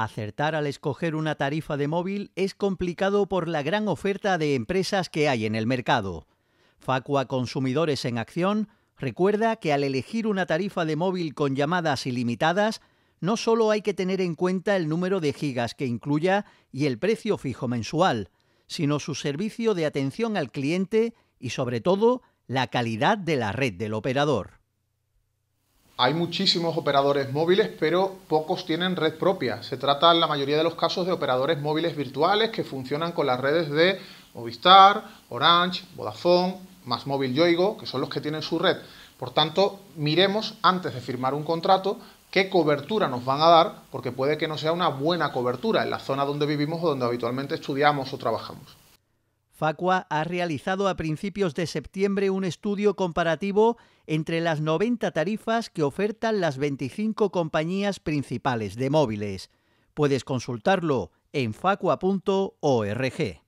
Acertar al escoger una tarifa de móvil es complicado por la gran oferta de empresas que hay en el mercado. Facua Consumidores en Acción recuerda que al elegir una tarifa de móvil con llamadas ilimitadas, no solo hay que tener en cuenta el número de gigas que incluya y el precio fijo mensual, sino su servicio de atención al cliente y sobre todo la calidad de la red del operador hay muchísimos operadores móviles, pero pocos tienen red propia. Se trata en la mayoría de los casos de operadores móviles virtuales que funcionan con las redes de Movistar, Orange, Vodafone, más móvil Yoigo, que son los que tienen su red. Por tanto, miremos antes de firmar un contrato qué cobertura nos van a dar, porque puede que no sea una buena cobertura en la zona donde vivimos o donde habitualmente estudiamos o trabajamos. Facua ha realizado a principios de septiembre un estudio comparativo entre las 90 tarifas que ofertan las 25 compañías principales de móviles. Puedes consultarlo en facua.org.